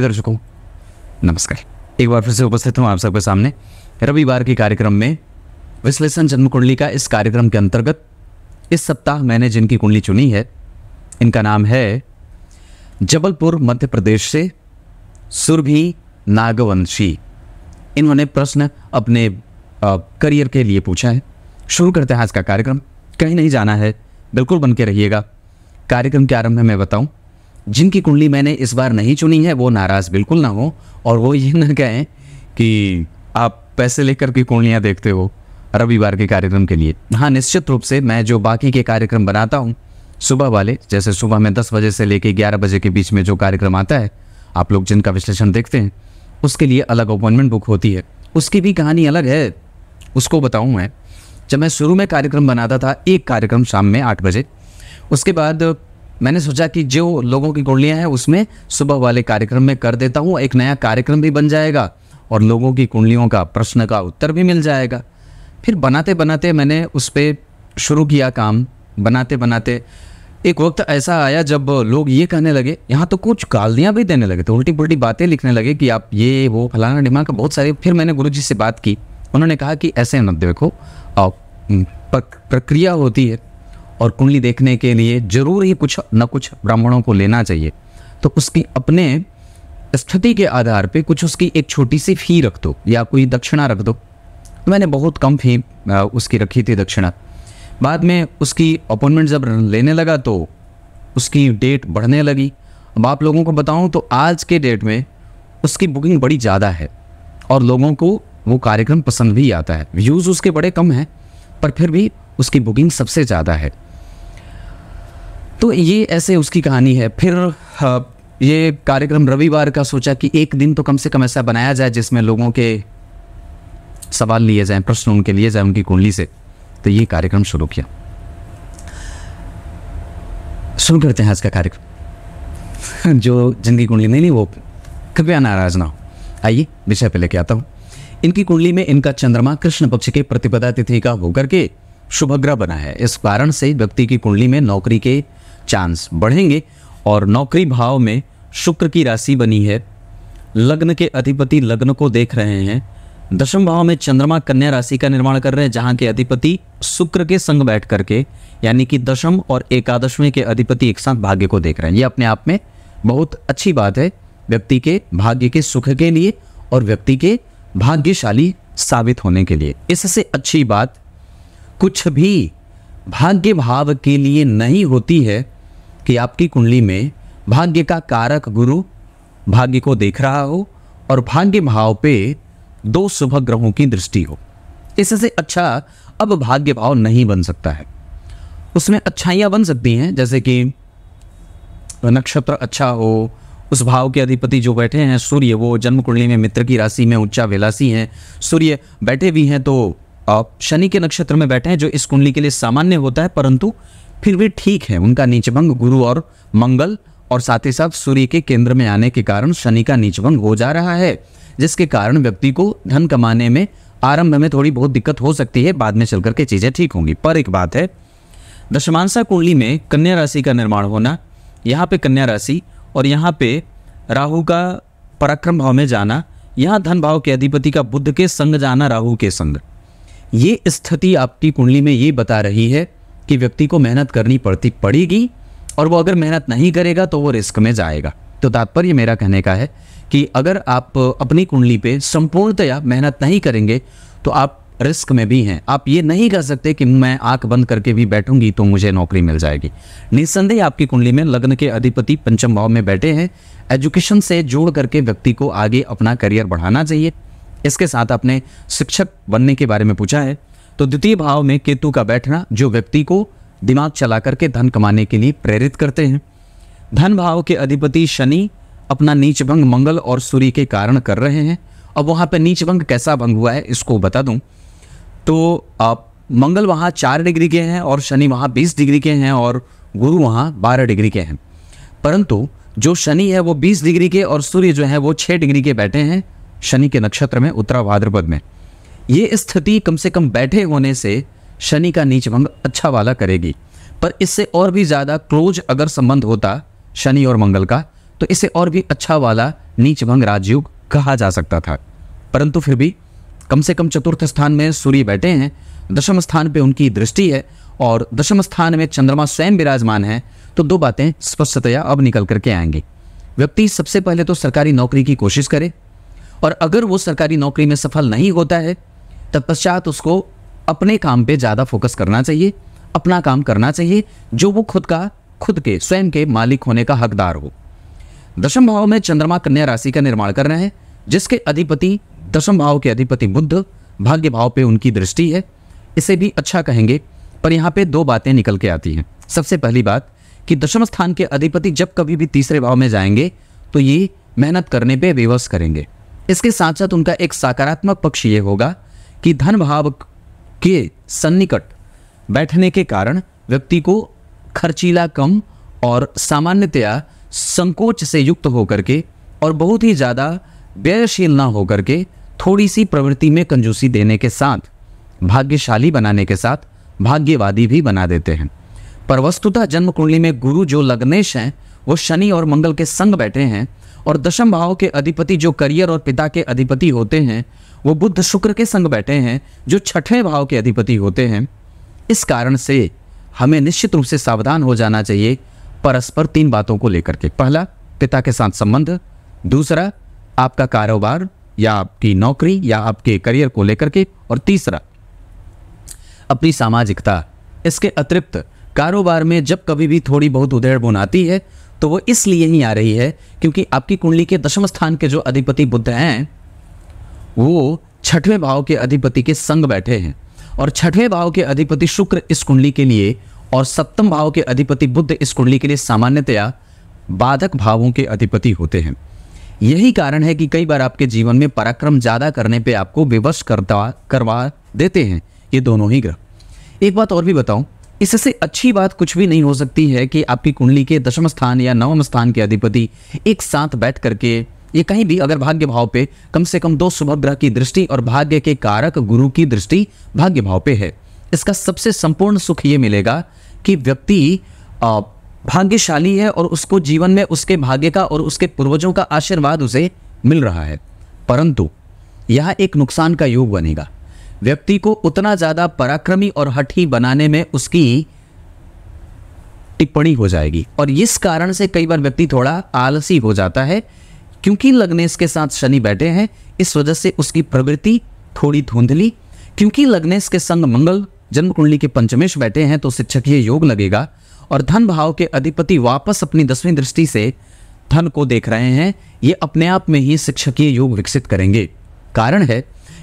दर्शकों नमस्कार एक बार फिर से उपस्थित हूँ आप सबके सामने रविवार के कार्यक्रम में विश्लेषण जन्म कुंडली का इस कार्यक्रम के अंतर्गत इस सप्ताह मैंने जिनकी कुंडली चुनी है इनका नाम है जबलपुर मध्य प्रदेश से सुरभि नागवंशी इन्होंने प्रश्न अपने करियर के लिए पूछा है शुरू करते हैं आज का कार्यक्रम कहीं नहीं जाना है बिल्कुल बन के रहिएगा कार्यक्रम के आरंभ में मैं बताऊं जिनकी कुंडली मैंने इस बार नहीं चुनी है वो नाराज़ बिल्कुल ना हो और वो ये ना कहें कि आप पैसे लेकर के कुंडलियाँ देखते हो रविवार के कार्यक्रम के लिए हाँ निश्चित रूप से मैं जो बाकी के कार्यक्रम बनाता हूँ सुबह वाले जैसे सुबह में दस बजे से लेकर ग्यारह बजे के बीच में जो कार्यक्रम आता है आप लोग जिनका विश्लेषण देखते हैं उसके लिए अलग अपॉइंटमेंट बुक होती है उसकी भी कहानी अलग है उसको बताऊँ मैं जब मैं शुरू में कार्यक्रम बनाता था एक कार्यक्रम शाम में आठ बजे उसके बाद मैंने सोचा कि जो लोगों की कुंडलियाँ हैं उसमें सुबह वाले कार्यक्रम में कर देता हूँ एक नया कार्यक्रम भी बन जाएगा और लोगों की कुंडलियों का प्रश्न का उत्तर भी मिल जाएगा फिर बनाते बनाते मैंने उस पर शुरू किया काम बनाते बनाते एक वक्त ऐसा आया जब लोग ये कहने लगे यहाँ तो कुछ गालियाँ भी देने लगे तो उल्टी पुल्टी बातें लिखने लगे कि आप ये वो फलाना ढिमा का बहुत सारे फिर मैंने गुरुजी से बात की उन्होंने कहा कि ऐसे न देखो प्रक्रिया होती है और कुंडली देखने के लिए जरूर ही कुछ न कुछ ब्राह्मणों को लेना चाहिए तो उसकी अपने स्थिति के आधार पे कुछ उसकी एक छोटी सी फी रख दो या कोई दक्षिणा रख दो तो मैंने बहुत कम फी उसकी रखी थी दक्षिणा बाद में उसकी अपॉइंटमेंट जब लेने लगा तो उसकी डेट बढ़ने लगी अब आप लोगों को बताऊं तो आज के डेट में उसकी बुकिंग बड़ी ज़्यादा है और लोगों को वो कार्यक्रम पसंद भी आता है व्यूज़ उसके बड़े कम हैं पर फिर भी उसकी बुकिंग सबसे ज़्यादा है तो ये ऐसे उसकी कहानी है फिर हाँ, ये कार्यक्रम रविवार का सोचा कि एक दिन तो कम से कम ऐसा बनाया जाए जिसमें लोगों के सवाल लिए जाएं प्रश्न उनके लिए जाए उनकी कुंडली से तो ये कार्यक्रम शुरू किया शुरू करते हैं आज का कार्यक्रम जो जिंदगी कुंडली नहीं नहीं वो कृपया नाराज ना हो आइए विषय पे लेके आता हूँ इनकी कुंडली में इनका चंद्रमा कृष्ण पक्ष के प्रतिपदा तिथि का होकर के शुभग्रह बना है इस कारण से व्यक्ति की कुंडली में नौकरी के चांस बढ़ेंगे और नौकरी भाव में शुक्र की राशि बनी है लग्न के अधिपति लग्न को देख रहे हैं दशम भाव में चंद्रमा कन्या राशि का निर्माण कर रहे हैं जहाँ के अधिपति शुक्र के संग बैठ करके यानी कि दशम और एकादशवें के अधिपति एक साथ भाग्य को देख रहे हैं ये अपने आप में बहुत अच्छी बात है व्यक्ति के भाग्य के सुख के लिए और व्यक्ति के भाग्यशाली साबित होने के लिए इससे अच्छी बात कुछ भी भाग्य भाव के लिए नहीं होती है कि आपकी कुंडली में भाग्य का कारक गुरु भाग्य को देख रहा हो और भाग्य भाव पे दो शुभ ग्रहों की दृष्टि हो इससे अच्छा अब भाग्य भाव नहीं बन सकता है उसमें अच्छाइयाँ बन सकती हैं जैसे कि नक्षत्र अच्छा हो उस भाव के अधिपति जो बैठे हैं सूर्य वो जन्म कुंडली में मित्र की राशि में उच्चा विलासी हैं सूर्य बैठे भी हैं तो आप शनि के नक्षत्र में बैठे हैं जो इस कुंडली के लिए सामान्य होता है परंतु फिर भी ठीक है उनका नीचभंग गुरु और मंगल और साथ ही साथ सूर्य के केंद्र में आने के कारण शनि का नीचभंग हो जा रहा है जिसके कारण व्यक्ति को धन कमाने में आरंभ में थोड़ी बहुत दिक्कत हो सकती है बाद में चल करके चीज़ें ठीक होंगी पर एक बात है दशमांशा कुंडली में कन्या राशि का निर्माण होना यहाँ पे कन्या राशि और यहाँ पे राहु का पराक्रम भाव में जाना यहाँ धन भाव के अधिपति का बुद्ध के संग जाना राहु के संग ये स्थिति आपकी कुंडली में ये बता रही है कि व्यक्ति को मेहनत करनी पड़ती पड़ेगी और वो अगर मेहनत नहीं करेगा तो वो रिस्क में जाएगा तो तात्पर्य मेरा कहने का है कि अगर आप अपनी कुंडली पे संपूर्णतया मेहनत नहीं करेंगे तो आप रिस्क में भी हैं आप ये नहीं कह सकते कि मैं आंख बंद करके भी बैठूंगी तो मुझे नौकरी मिल जाएगी निस्संदेह आपकी कुंडली में लग्न के अधिपति पंचम भाव में बैठे हैं एजुकेशन से जोड़ करके व्यक्ति को आगे अपना करियर बढ़ाना चाहिए इसके साथ आपने शिक्षक बनने के बारे में पूछा है तो द्वितीय भाव में केतु का बैठना जो व्यक्ति को दिमाग चला करके धन कमाने के लिए प्रेरित करते हैं धन भाव के अधिपति शनि अपना नीच भंग मंगल और सूर्य के कारण कर रहे हैं अब वहाँ पर नीच भंग कैसा भंग हुआ है इसको बता दूँ तो आप मंगल वहाँ चार डिग्री के हैं और शनि वहाँ बीस डिग्री के हैं और गुरु वहाँ बारह डिग्री के हैं परंतु जो शनि है वो बीस डिग्री के और सूर्य जो है वो छः डिग्री के बैठे हैं शनि के नक्षत्र में उत्तरा भाद्रपद में ये स्थिति कम से कम बैठे होने से शनि का नीच भंग अच्छा वाला करेगी पर इससे और भी ज़्यादा क्लोज अगर संबंध होता शनि और मंगल का तो इसे और भी अच्छा वाला नीच भंग राजयुग कहा जा सकता था परंतु फिर भी कम से कम चतुर्थ स्थान में सूर्य बैठे हैं दशम स्थान पे उनकी दृष्टि है और दशम स्थान में चंद्रमा स्वयं विराजमान है तो दो बातें स्पष्टतया अब निकल करके आएंगे व्यक्ति सबसे पहले तो सरकारी नौकरी की कोशिश करे और अगर वो सरकारी नौकरी में सफल नहीं होता है तत्पश्चात उसको अपने काम पे ज़्यादा फोकस करना चाहिए अपना काम करना चाहिए जो वो खुद का खुद के स्वयं के मालिक होने का हकदार हो दशम भाव में चंद्रमा कन्या राशि का निर्माण कर रहे हैं जिसके अधिपति दशम भाव के अधिपति बुद्ध भाग्य भाव पे उनकी दृष्टि है इसे भी अच्छा कहेंगे पर यहाँ पे दो बातें निकल के आती हैं सबसे पहली बात कि दशम स्थान के अधिपति जब कभी भी तीसरे भाव में जाएंगे तो ये मेहनत करने पे विवश करेंगे इसके साथ साथ उनका एक सकारात्मक पक्ष ये होगा कि धन भाव के सन्निकट बैठने के कारण व्यक्ति को खर्चीला कम और सामान्यतया संकोच से युक्त होकर के और बहुत ही ज़्यादा व्ययशील ना होकर के थोड़ी सी प्रवृत्ति में कंजूसी देने के साथ भाग्यशाली बनाने के साथ भाग्यवादी भी बना देते हैं पर वस्तुतः जन्म कुंडली में गुरु जो लग्नेश हैं वो शनि और मंगल के संग बैठे हैं और दशम भाव के अधिपति जो करियर और पिता के अधिपति होते हैं वो बुद्ध शुक्र के संग बैठे हैं जो छठवें भाव के अधिपति होते हैं इस कारण से हमें निश्चित रूप से सावधान हो जाना चाहिए परस्पर तीन बातों को लेकर के पहला पिता के साथ संबंध दूसरा आपका कारोबार या आपकी नौकरी या आपके करियर को लेकर के और तीसरा अपनी सामाजिकता इसके अतिरिक्त कारोबार में जब कभी भी थोड़ी बहुत उधेड़ बुन आती है तो वो इसलिए ही आ रही है क्योंकि आपकी कुंडली के दशम स्थान के जो अधिपति बुद्ध हैं वो छठवें भाव के अधिपति के संग बैठे हैं और छठवें भाव के अधिपति शुक्र इस कुंडली के लिए और सप्तम भाव के अधिपति बुद्ध इस कुंडली के लिए सामान्यतया बाधक भावों के अधिपति होते हैं यही कारण है कि कई बार आपके जीवन में पराक्रम ज़्यादा करने पे आपको विवश करता करवा देते हैं ये दोनों ही ग्रह एक बात और भी बताऊं इससे अच्छी बात कुछ भी नहीं हो सकती है कि आपकी कुंडली के दशम स्थान या नवम स्थान के अधिपति एक साथ बैठ करके ये कहीं भी अगर भाग्य भाव पे कम से कम दो शुभ ग्रह की दृष्टि और भाग्य के कारक गुरु की दृष्टि भाग्य भाव पे है इसका सबसे संपूर्ण सुख ये मिलेगा कि व्यक्ति भाग्यशाली है और उसको जीवन में उसके भाग्य का और उसके पूर्वजों का आशीर्वाद उसे मिल रहा है परंतु यह एक नुकसान का योग बनेगा व्यक्ति को उतना ज़्यादा पराक्रमी और हठी बनाने में उसकी टिप्पणी हो जाएगी और इस कारण से कई बार व्यक्ति थोड़ा आलसी हो जाता है क्योंकि लग्नेश के साथ शनि बैठे हैं इस वजह से उसकी प्रवृत्ति थोड़ी धुंधली क्योंकि लग्नेश के संग मंगल जन्म कुंडली के पंचमेश बैठे हैं तो शिक्षक योग लगेगा और धन भाव के अधिपति वापस अपनी दसवीं दृष्टि से धन को देख रहे हैं ये अपने आप में ही शिक्षकीय योग विकसित करेंगे कारण है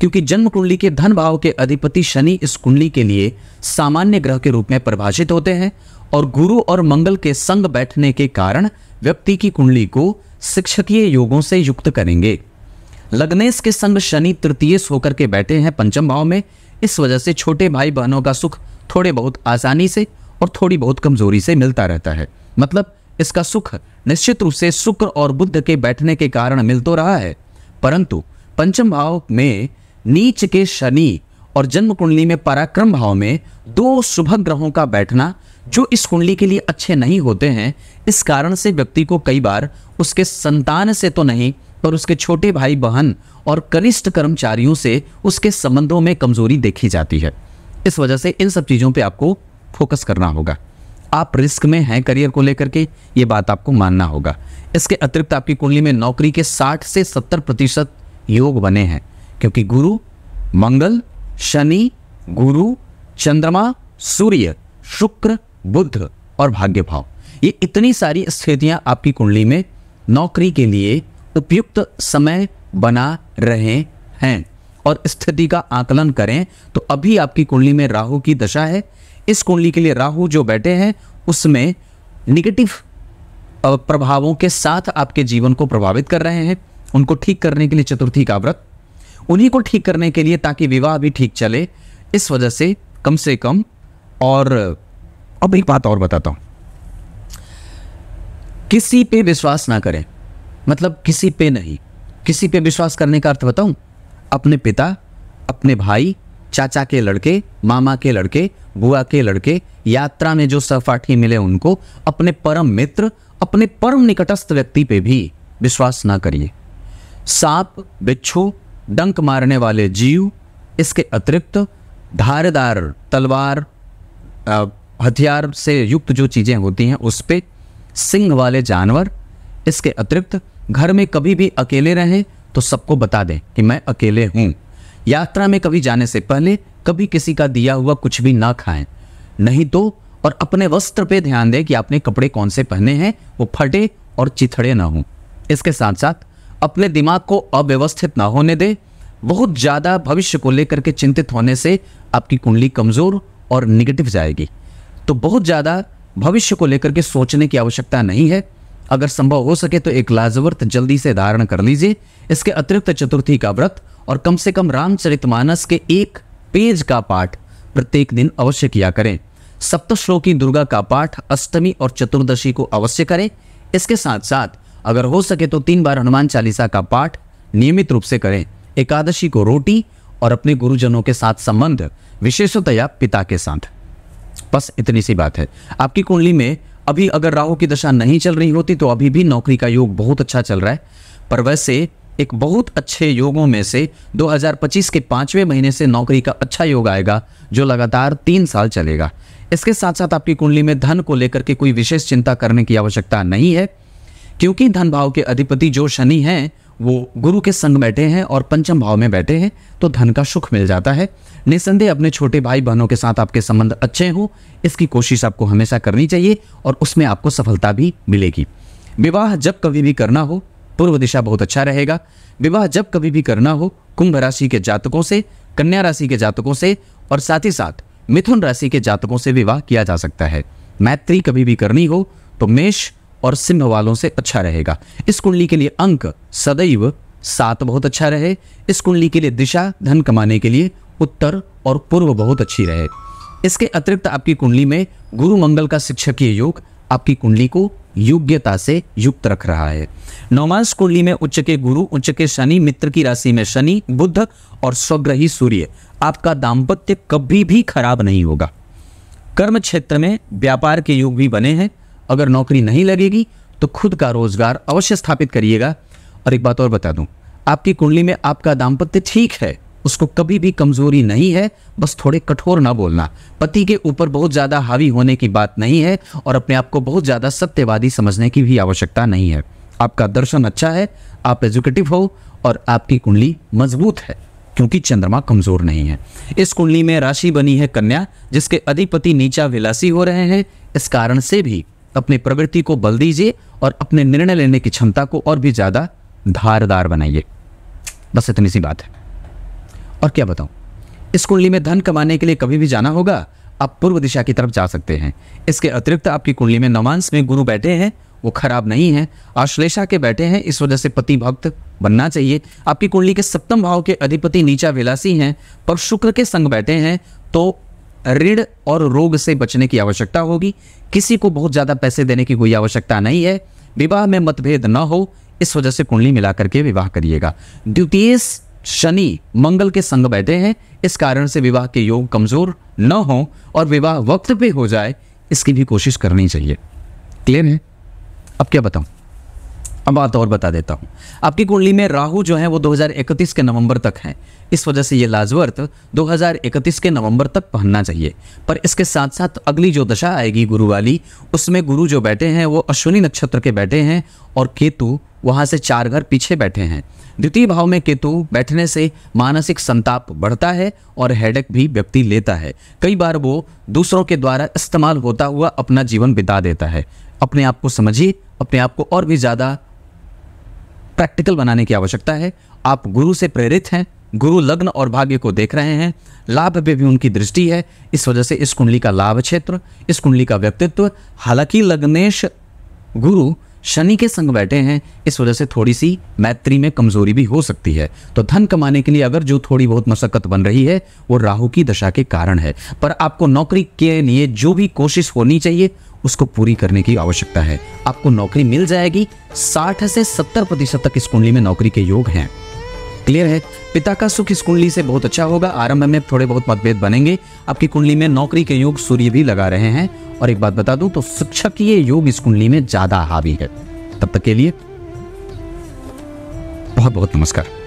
क्योंकि जन्म कुंडली के धन भाव के अधिपति शनि इस कुंडली के लिए सामान्य ग्रह के रूप में परिभाषित होते हैं और गुरु और मंगल के संग बैठने के कारण व्यक्ति की कुंडली को शिक्षकीय योगों से युक्त करेंगे लग्नेश के संग शनि तृतीय होकर के बैठे हैं पंचम भाव में इस वजह से छोटे भाई बहनों का सुख थोड़े बहुत आसानी से और थोड़ी बहुत कमजोरी से मिलता रहता है मतलब इसका सुख निश्चित रूप से शुक्र और बुद्ध के बैठने के कारण मिल तो रहा है परंतु पंचम भाव में नीच के शनि और जन्म कुंडली में पराक्रम भाव में दो शुभ ग्रहों का बैठना जो इस कुंडली के लिए अच्छे नहीं होते हैं इस कारण से व्यक्ति को कई बार उसके संतान से तो नहीं पर उसके छोटे भाई बहन और कनिष्ठ कर्मचारियों से उसके संबंधों में कमजोरी देखी जाती है इस वजह से इन सब चीज़ों पे आपको फोकस करना होगा आप रिस्क में हैं करियर को लेकर के ये बात आपको मानना होगा इसके अतिरिक्त आपकी कुंडली में नौकरी के 60 से 70 प्रतिशत योग बने हैं क्योंकि गुरु मंगल शनि गुरु चंद्रमा सूर्य शुक्र बुद्ध और भाग्य भाव ये इतनी सारी स्थितियां आपकी कुंडली में नौकरी के लिए उपयुक्त समय बना रहे हैं और स्थिति का आकलन करें तो अभी आपकी कुंडली में राहु की दशा है इस कुंडली के लिए राहु जो बैठे हैं उसमें निगेटिव प्रभावों के साथ आपके जीवन को प्रभावित कर रहे हैं उनको ठीक करने के लिए चतुर्थी का व्रत उन्हीं को ठीक करने के लिए ताकि विवाह भी ठीक चले इस वजह से कम से कम और अब एक बात और बताता हूं किसी पे विश्वास ना करें मतलब किसी पे नहीं किसी पे विश्वास करने का अर्थ बताऊं अपने पिता अपने भाई चाचा के लड़के मामा के लड़के बुआ के लड़के यात्रा में जो सहपाठी मिले उनको अपने परम मित्र अपने परम निकटस्थ व्यक्ति पे भी विश्वास ना करिए सांप बिच्छू डंक मारने वाले जीव इसके अतिरिक्त धारदार तलवार हथियार से युक्त जो चीज़ें होती हैं उस पर सिंह वाले जानवर इसके अतिरिक्त घर में कभी भी अकेले रहें तो सबको बता दें कि मैं अकेले हूँ यात्रा में कभी जाने से पहले कभी किसी का दिया हुआ कुछ भी ना खाएं नहीं तो और अपने वस्त्र पे ध्यान दें कि आपने कपड़े कौन से पहने हैं वो फटे और चिथड़े ना हों इसके साथ साथ अपने दिमाग को अव्यवस्थित ना होने दें बहुत ज़्यादा भविष्य को लेकर के चिंतित होने से आपकी कुंडली कमज़ोर और निगेटिव जाएगी तो बहुत ज़्यादा भविष्य को लेकर के सोचने की आवश्यकता नहीं है अगर संभव हो सके तो एक लाजवर्त जल्दी से धारण कर लीजिए इसके अतिरिक्त चतुर्थी का व्रत और कम से कम रामचरितमानस के एक पेज का पाठ प्रत्येक दिन अवश्य किया करें सप्तश्लोकी दुर्गा का पाठ अष्टमी और चतुर्दशी को अवश्य करें इसके साथ साथ अगर हो सके तो तीन बार हनुमान चालीसा का पाठ नियमित रूप से करें एकादशी को रोटी और अपने गुरुजनों के साथ संबंध विशेषतया पिता के साथ बस इतनी सी बात है आपकी कुंडली में अभी अगर राहु की दशा नहीं चल रही होती तो अभी भी नौकरी का योग बहुत अच्छा चल रहा है पर वैसे एक बहुत अच्छे योगों में से 2025 के पाँचवें महीने से नौकरी का अच्छा योग आएगा जो लगातार तीन साल चलेगा इसके साथ साथ आपकी कुंडली में धन को लेकर के कोई विशेष चिंता करने की आवश्यकता नहीं है क्योंकि धन भाव के अधिपति जो शनि हैं वो गुरु के संग बैठे हैं और पंचम भाव में बैठे हैं तो धन का सुख मिल जाता है निसंदेह अपने छोटे भाई बहनों के साथ आपके संबंध अच्छे हों इसकी कोशिश आपको हमेशा करनी चाहिए और उसमें आपको सफलता भी मिलेगी विवाह जब कभी भी करना हो पूर्व दिशा बहुत अच्छा रहेगा विवाह जब कभी भी करना हो कुंभ राशि के जातकों से कन्या राशि के जातकों से और साथ ही साथ मिथुन राशि के जातकों से विवाह किया जा सकता है मैत्री कभी भी करनी हो तो मेष और सिंह वालों से अच्छा रहेगा इस कुंडली के लिए अंक सदैव सात बहुत अच्छा रहे इस कुंडली के लिए दिशा धन कमाने के लिए उत्तर और पूर्व बहुत अच्छी रहे इसके अतिरिक्त आपकी कुंडली में गुरु मंगल का शिक्षकीय योग आपकी कुंडली को योग्यता से युक्त रख रहा है नवमांस कुंडली में उच्च के गुरु उच्च के शनि मित्र की राशि में शनि बुद्ध और स्वग्रही सूर्य आपका दाम्पत्य कभी भी खराब नहीं होगा कर्म क्षेत्र में व्यापार के योग भी बने हैं अगर नौकरी नहीं लगेगी तो खुद का रोजगार अवश्य स्थापित करिएगा और एक बात और बता दूं आपकी कुंडली में आपका दाम्पत्य ठीक है उसको कभी भी कमजोरी नहीं है बस थोड़े कठोर ना बोलना पति के ऊपर बहुत ज़्यादा हावी होने की बात नहीं है और अपने आप को बहुत ज़्यादा सत्यवादी समझने की भी आवश्यकता नहीं है आपका दर्शन अच्छा है आप एजुकेटिव हो और आपकी कुंडली मजबूत है क्योंकि चंद्रमा कमजोर नहीं है इस कुंडली में राशि बनी है कन्या जिसके अधिपति नीचा विलासी हो रहे हैं इस कारण से भी अपनी प्रवृत्ति को बल दीजिए और अपने निर्णय लेने की क्षमता को और भी ज़्यादा धारदार बनाइए बस इतनी सी बात है और क्या बताऊं इस कुंडली में धन कमाने के लिए कभी भी जाना होगा आप पूर्व दिशा की तरफ जा सकते हैं इसके अतिरिक्त आपकी कुंडली में नवांश में गुरु बैठे हैं वो खराब नहीं है आश्लेषा के बैठे हैं इस वजह से पति भक्त बनना चाहिए आपकी कुंडली के सप्तम भाव के अधिपति नीचा विलासी हैं पर शुक्र के संग बैठे हैं तो ऋण और रोग से बचने की आवश्यकता होगी किसी को बहुत ज़्यादा पैसे देने की कोई आवश्यकता नहीं है विवाह में मतभेद न हो इस वजह से कुंडली मिला करके विवाह करिएगा द्वितीय शनि मंगल के संग बैठे हैं इस कारण से विवाह के योग कमजोर न हो और विवाह वक्त पे हो जाए इसकी भी कोशिश करनी चाहिए क्लियर है अब क्या बताऊं अब बात और बता देता हूँ आपकी कुंडली में राहु जो है वो 2031 के नवंबर तक है इस वजह से ये लाजवर्त 2031 के नवंबर तक पहनना चाहिए पर इसके साथ साथ अगली जो दशा आएगी गुरु वाली उसमें गुरु जो बैठे हैं वो अश्विनी नक्षत्र के बैठे हैं और केतु वहाँ से चार घर पीछे बैठे हैं द्वितीय भाव में केतु बैठने से मानसिक संताप बढ़ता है और हेडक भी व्यक्ति लेता है कई बार वो दूसरों के द्वारा इस्तेमाल होता हुआ अपना जीवन बिता देता है अपने आप को समझिए अपने आप को और भी ज़्यादा प्रैक्टिकल बनाने की आवश्यकता है आप गुरु से प्रेरित हैं गुरु लग्न और भाग्य को देख रहे हैं लाभ पे भी उनकी दृष्टि है इस वजह से इस कुंडली का लाभ क्षेत्र इस कुंडली का व्यक्तित्व हालांकि लग्नेश गुरु शनि के संग बैठे हैं इस वजह से थोड़ी सी मैत्री में कमजोरी भी हो सकती है तो धन कमाने के लिए अगर जो थोड़ी बहुत मशक्कत बन रही है वो राहु की दशा के कारण है पर आपको नौकरी के लिए जो भी कोशिश होनी चाहिए उसको पूरी करने की आवश्यकता है आपको नौकरी मिल जाएगी 60 से 70 प्रतिशत तक इस कुंडली में नौकरी के योग हैं क्लियर है पिता का सुख इस कुंडली से बहुत अच्छा होगा आरंभ में थोड़े बहुत मतभेद बनेंगे आपकी कुंडली में नौकरी के योग सूर्य भी लगा रहे हैं और एक बात बता दूं तो शिक्षक ये योग इस कुंडली में ज्यादा हावी है तब तक के लिए बहुत बहुत नमस्कार